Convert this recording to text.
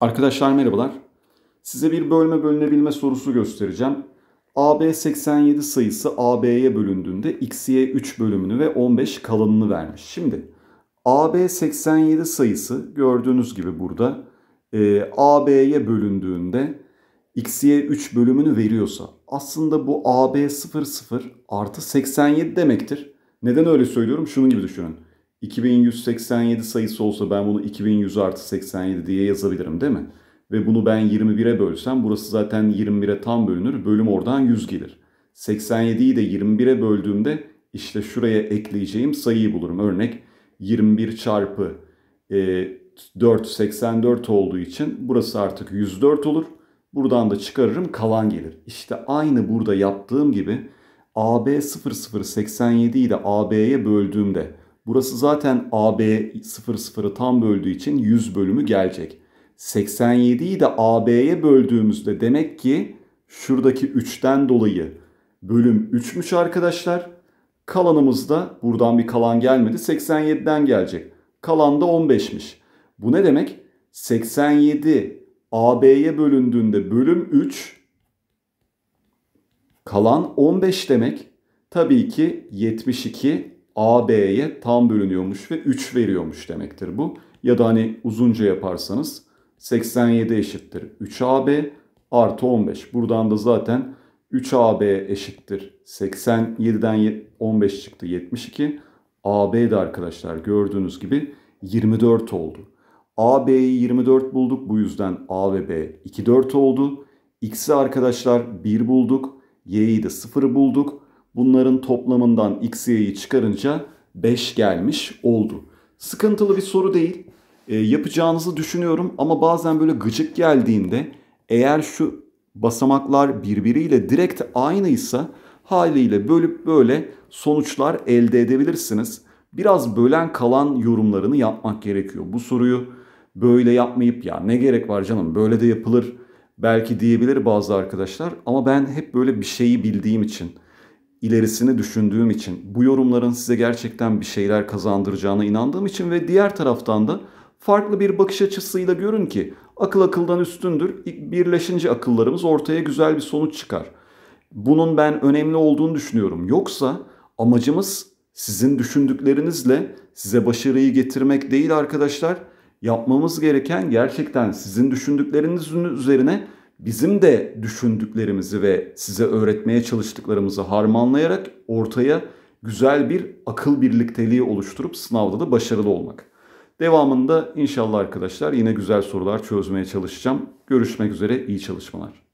Arkadaşlar merhabalar. Size bir bölme bölünebilme sorusu göstereceğim. AB 87 sayısı AB'ye bölündüğünde x'ye 3 bölümünü ve 15 kalanını vermiş. Şimdi AB 87 sayısı gördüğünüz gibi burada e, AB'ye bölündüğünde x'ye 3 bölümünü veriyorsa aslında bu AB 00 artı 87 demektir. Neden öyle söylüyorum? Şunun gibi düşünün. 2187 sayısı olsa ben bunu 2100 artı 87 diye yazabilirim değil mi? Ve bunu ben 21'e bölsem burası zaten 21'e tam bölünür. Bölüm oradan 100 gelir. 87'yi de 21'e böldüğümde işte şuraya ekleyeceğim sayıyı bulurum. Örnek 21 çarpı e, 4 84 olduğu için burası artık 104 olur. Buradan da çıkarırım kalan gelir. İşte aynı burada yaptığım gibi AB 0087'yi de AB'ye böldüğümde Burası zaten AB 00'ı tam böldüğü için 100 bölümü gelecek. 87'yi de AB'ye böldüğümüzde demek ki şuradaki 3'ten dolayı bölüm 3'müş arkadaşlar. Kalanımız da buradan bir kalan gelmedi 87'den gelecek. Kalan da 15'miş. Bu ne demek? 87 AB'ye bölündüğünde bölüm 3 kalan 15 demek. Tabii ki 72 AB'ye tam bölünüyormuş ve 3 veriyormuş demektir bu. Ya da hani uzunca yaparsanız 87 eşittir 3AB artı 15. Buradan da zaten 3AB eşittir 87'den 15 çıktı 72. AB de arkadaşlar gördüğünüz gibi 24 oldu. AB'yi 24 bulduk. Bu yüzden A ve B 2 4 oldu. X'i arkadaşlar 1 bulduk. Y'yi de 0 bulduk. Bunların toplamından xy'yi çıkarınca 5 gelmiş oldu. Sıkıntılı bir soru değil. E, yapacağınızı düşünüyorum ama bazen böyle gıcık geldiğinde eğer şu basamaklar birbiriyle direkt aynıysa haliyle bölüp böyle sonuçlar elde edebilirsiniz. Biraz bölen kalan yorumlarını yapmak gerekiyor. Bu soruyu böyle yapmayıp ya ne gerek var canım böyle de yapılır belki diyebilir bazı arkadaşlar ama ben hep böyle bir şeyi bildiğim için ilerisini düşündüğüm için, bu yorumların size gerçekten bir şeyler kazandıracağına inandığım için ve diğer taraftan da farklı bir bakış açısıyla görün ki akıl akıldan üstündür. Birleşince akıllarımız ortaya güzel bir sonuç çıkar. Bunun ben önemli olduğunu düşünüyorum. Yoksa amacımız sizin düşündüklerinizle size başarıyı getirmek değil arkadaşlar. Yapmamız gereken gerçekten sizin düşündüklerinizin üzerine bizim de düşündüklerimizi ve size öğretmeye çalıştıklarımızı harmanlayarak ortaya güzel bir akıl birlikteliği oluşturup sınavda da başarılı olmak. Devamında inşallah arkadaşlar yine güzel sorular çözmeye çalışacağım. Görüşmek üzere, iyi çalışmalar.